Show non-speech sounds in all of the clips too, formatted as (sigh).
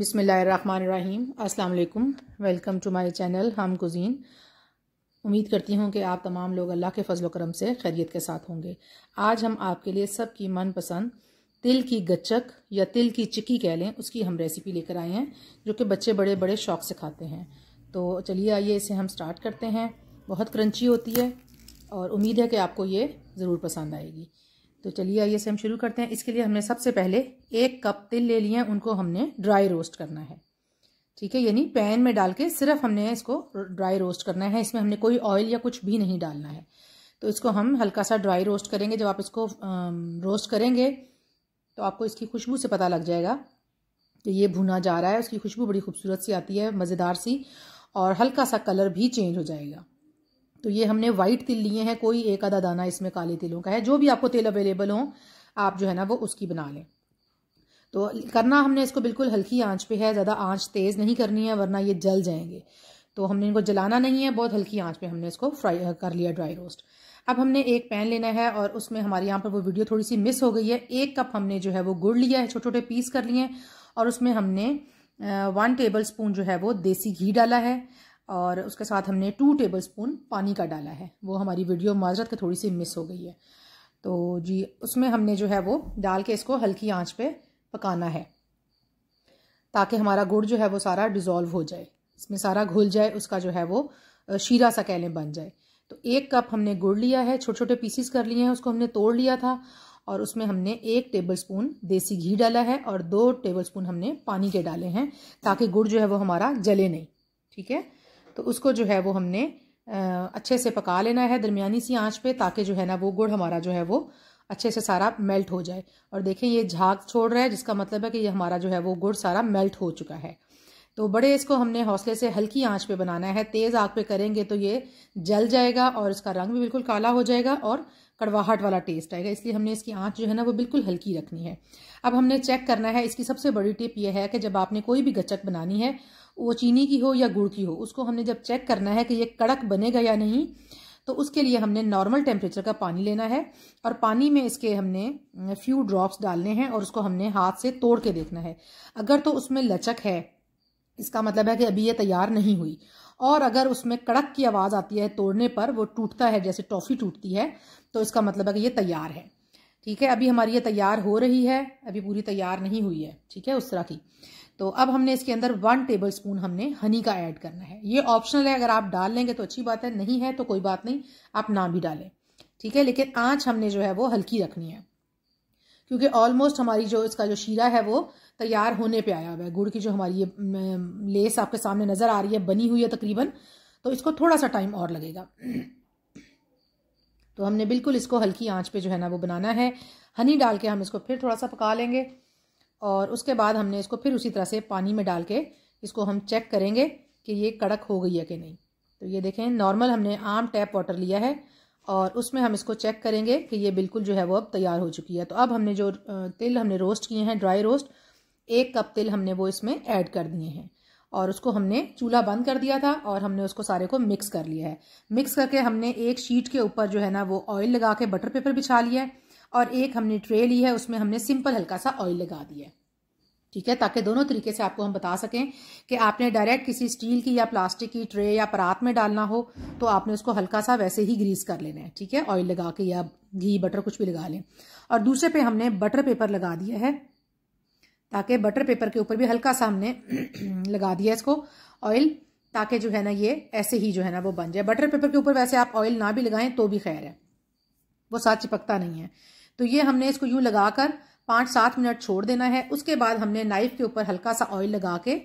बिसमीम अस्सलाम welcome to my channel Hum cuisine उम्मीद करती हूँ कि आप तमाम लोग अल्लाह के फजल करम से खैरियत के साथ होंगे आज हम आपके लिए सबकी मनपसंद तिल की गच्चक या तिल की चिक्की कह लें उसकी हम रेसिपी लेकर आए हैं जो कि बच्चे बड़े बड़े शौक से खाते हैं तो चलिए आइए इसे हम स्टार्ट करते हैं बहुत क्रंची होती है और उम्मीद है कि आपको ये ज़रूर पसंद आएगी तो चलिए आइए से हम शुरू करते हैं इसके लिए हमने सबसे पहले एक कप तिल ले लिए हैं उनको हमने ड्राई रोस्ट करना है ठीक है यानी पैन में डाल के सिर्फ हमने इसको ड्राई रोस्ट करना है इसमें हमने कोई ऑयल या कुछ भी नहीं डालना है तो इसको हम हल्का सा ड्राई रोस्ट करेंगे जब आप इसको रोस्ट करेंगे तो आपको इसकी खुशबू से पता लग जाएगा कि ये भुना जा रहा है उसकी खुशबू बड़ी खूबसूरत सी आती है मज़ेदार सी और हल्का सा कलर भी चेंज हो जाएगा तो ये हमने वाइट तिल लिए हैं कोई एक आधा दाना इसमें काले तिलों का है जो भी आपको तेल अवेलेबल हो आप जो है ना वो उसकी बना लें तो करना हमने इसको बिल्कुल हल्की आंच पे है ज़्यादा आंच तेज़ नहीं करनी है वरना ये जल जाएंगे तो हमने इनको जलाना नहीं है बहुत हल्की आँच पर हमने इसको फ्राई कर लिया ड्राई रोस्ट अब हमने एक पैन लेना है और उसमें हमारे यहाँ पर वो वीडियो थोड़ी सी मिस हो गई है एक कप हमने जो है वो गुड़ लिया है छोटे छोटे पीस कर लिए हैं और उसमें हमने वन टेबल स्पून जो है वो देसी घी डाला है और उसके साथ हमने टू टेबल स्पून पानी का डाला है वो हमारी वीडियो माजरत के थोड़ी सी मिस हो गई है तो जी उसमें हमने जो है वो डाल के इसको हल्की आंच पे पकाना है ताकि हमारा गुड़ जो है वो सारा डिज़ोल्व हो जाए इसमें सारा घुल जाए उसका जो है वो शीरा सा कह बन जाए तो एक कप हमने गुड़ लिया है छोटे छोटे पीसीस कर लिए हैं उसको हमने तोड़ लिया था और उसमें हमने एक टेबल स्पून देसी घी डाला है और दो टेबल स्पून हमने पानी के डाले हैं ताकि गुड़ जो है वो हमारा जले नहीं ठीक है तो उसको जो है वो हमने अच्छे से पका लेना है दरमियानी सी आंच पे ताकि जो है ना वो गुड़ हमारा जो है वो अच्छे से सारा मेल्ट हो जाए और देखें ये झाग छोड़ रहा है जिसका मतलब है कि ये हमारा जो है वो गुड़ सारा मेल्ट हो चुका है तो बड़े इसको हमने हौसले से हल्की आंच पे बनाना है तेज़ आग पे करेंगे तो ये जल जाएगा और इसका रंग भी बिल्कुल काला हो जाएगा और कड़वाहट वाला टेस्ट आएगा इसलिए हमने इसकी आंच जो है ना वो बिल्कुल हल्की रखनी है अब हमने चेक करना है इसकी सबसे बड़ी टिप यह है कि जब आपने कोई भी गचक बनानी है वो चीनी की हो या गुड़ की हो उसको हमने जब चेक करना है कि ये कड़क बनेगा या नहीं तो उसके लिए हमने नॉर्मल टेम्परेचर का पानी लेना है और पानी में इसके हमने फ्यू ड्रॉप्स डालने हैं और उसको हमने हाथ से तोड़ के देखना है अगर तो उसमें लचक है इसका मतलब है कि अभी ये तैयार नहीं हुई और अगर उसमें कड़क की आवाज़ आती है तोड़ने पर वो टूटता है जैसे टॉफ़ी टूटती है तो इसका मतलब है कि ये तैयार है ठीक है अभी हमारी ये तैयार हो रही है अभी पूरी तैयार नहीं हुई है ठीक है उस तरह की तो अब हमने इसके अंदर वन टेबल स्पून हमने हनी का ऐड करना है ये ऑप्शनल है अगर आप डाल लेंगे तो अच्छी बात है नहीं है तो कोई बात नहीं आप ना भी डालें ठीक है लेकिन आँच हमने जो है वो हल्की रखनी है क्योंकि ऑलमोस्ट हमारी जो इसका जो शीरा है वो तैयार होने पर आया हुआ है गुड़ की जो हमारी ये लेस आपके सामने नज़र आ रही है बनी हुई है तकरीबन तो इसको थोड़ा सा टाइम और लगेगा तो हमने बिल्कुल इसको हल्की आंच पे जो है ना वो बनाना है हनी डाल के हम इसको फिर थोड़ा सा पका लेंगे और उसके बाद हमने इसको फिर उसी तरह से पानी में डाल के इसको हम चेक करेंगे कि ये कड़क हो गई है कि नहीं तो ये देखें नॉर्मल हमने आम टैप वाटर लिया है और उसमें हम इसको चेक करेंगे कि ये बिल्कुल जो है वो अब तैयार हो चुकी है तो अब हमने जो तिल हमने रोस्ट किए हैं ड्राई रोस्ट एक कप तिल हमने वो इसमें ऐड कर दिए हैं और उसको हमने चूल्हा बंद कर दिया था और हमने उसको सारे को मिक्स कर लिया है मिक्स करके हमने एक शीट के ऊपर जो है ना वो ऑयल लगा के बटर पेपर बिछा लिया है और एक हमने ट्रे ली है उसमें हमने सिंपल हल्का सा ऑयल लगा दिया है ठीक है ताकि दोनों तरीके से आपको हम बता सकें कि आपने डायरेक्ट किसी स्टील की या प्लास्टिक की ट्रे या परात में डालना हो तो आपने उसको हल्का सा वैसे ही ग्रीस कर लेना है ठीक है ऑयल लगा के या घी बटर कुछ भी लगा लें और दूसरे पे हमने बटर पेपर लगा दिया है ताकि बटर पेपर के ऊपर भी हल्का सा हमने (clears throat) लगा दिया इसको ऑयल ताकि जो है ना ये ऐसे ही जो है ना वो बन जाए बटर पेपर के ऊपर वैसे आप ऑयल ना भी लगाएं तो भी खैर है वो साथ चिपकता नहीं है तो ये हमने इसको यूँ लगाकर पाँच सात मिनट छोड़ देना है उसके बाद हमने नाइफ के ऊपर हल्का सा ऑयल लगा के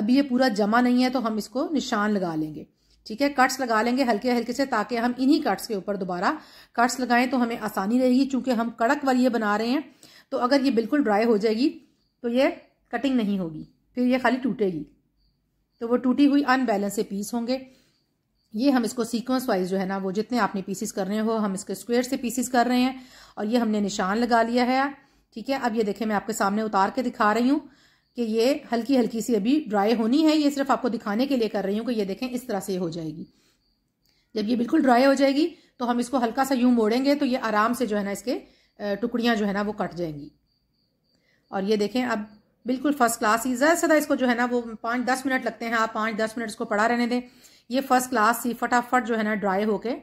अभी ये पूरा जमा नहीं है तो हम इसको निशान लगा लेंगे ठीक है कट्स लगा लेंगे हल्के हल्के से ताकि हम इन्हीं कट्स के ऊपर दोबारा कट्स लगाएं तो हमें आसानी रहेगी चूंकि हम कड़क वाली ये बना रहे हैं तो अगर ये बिल्कुल ड्राई हो जाएगी तो ये कटिंग नहीं होगी फिर ये खाली टूटेगी तो वो टूटी हुई अनबैलेंस से पीस होंगे ये हम इसको सीक्वेंस वाइज जो है ना वो जितने आपने पीसीस कर रहे हो हम इसके स्क्वेयर से पीसीस कर रहे हैं और ये हमने निशान लगा लिया है ठीक है अब ये देखें मैं आपके सामने उतार के दिखा रही हूँ कि ये हल्की हल्की सी अभी ड्राई होनी है ये सिर्फ आपको दिखाने के लिए कर रही हूँ कि ये देखें इस तरह से हो जाएगी जब ये बिल्कुल ड्राई हो जाएगी तो हम इसको हल्का सा यूं मोड़ेंगे तो ये आराम से जो है ना इसके टुकड़ियाँ जो है ना वो कट जाएंगी और ये देखें अब बिल्कुल फर्स्ट क्लास ही ज़्यादा सदा इसको जो है ना वो पाँच दस मिनट लगते हैं आप पाँच दस मिनट इसको पड़ा रहने दें ये फर्स्ट क्लास सी फटाफट जो है ना ड्राई होके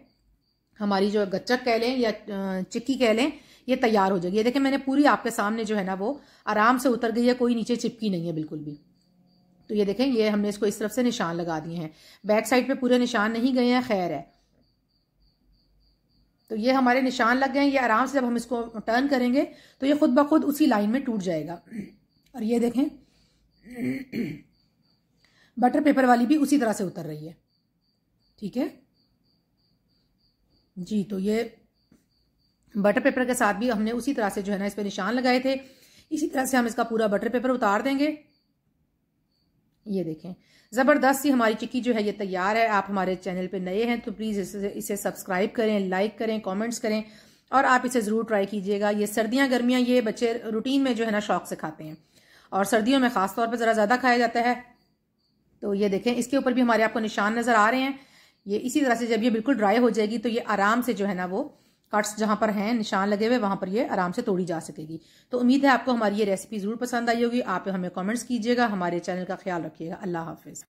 हमारी जो गच्चक कह लें या चिक्की कह लें ये तैयार हो जाएगी ये देखें मैंने पूरी आपके सामने जो है ना वो आराम से उतर गई है कोई नीचे चिपकी नहीं है बिल्कुल भी तो ये देखें ये हमने इसको इस तरफ से निशान लगा दिए हैं बैक साइड पे पूरे निशान नहीं गए हैं खैर है तो ये हमारे निशान लग गए हैं ये आराम से जब हम इसको टर्न करेंगे तो ये खुद ब खुद उसी लाइन में टूट जाएगा और ये देखें बटर (clears throat) पेपर वाली भी उसी तरह से उतर रही है ठीक है जी तो ये बटर पेपर के साथ भी हमने उसी तरह से जो है ना इस पर निशान लगाए थे इसी तरह से हम इसका पूरा बटर पेपर उतार देंगे ये देखें ज़बरदस्त सी हमारी चिक्की जो है ये तैयार है आप हमारे चैनल पे नए हैं तो प्लीज़ इसे इसे सब्सक्राइब करें लाइक करें कमेंट्स करें और आप इसे ज़रूर ट्राई कीजिएगा ये सर्दियां गर्मियां ये बच्चे रूटीन में जो है ना शौक से खाते हैं और सर्दियों में खासतौर पर ज़रा ज़्यादा खाया जाता है तो ये देखें इसके ऊपर भी हमारे आपको निशान नज़र आ रहे हैं ये इसी तरह से जब ये बिल्कुल ड्राई हो जाएगी तो ये आराम से जो है ना वो कट्स जहां पर हैं निशान लगे हुए वहां पर ये आराम से तोड़ी जा सकेगी तो उम्मीद है आपको हमारी ये रेसिपी ज़रूर पसंद आई होगी आप हमें कमेंट्स कीजिएगा हमारे चैनल का ख्याल रखिएगा अल्लाह हाफिज़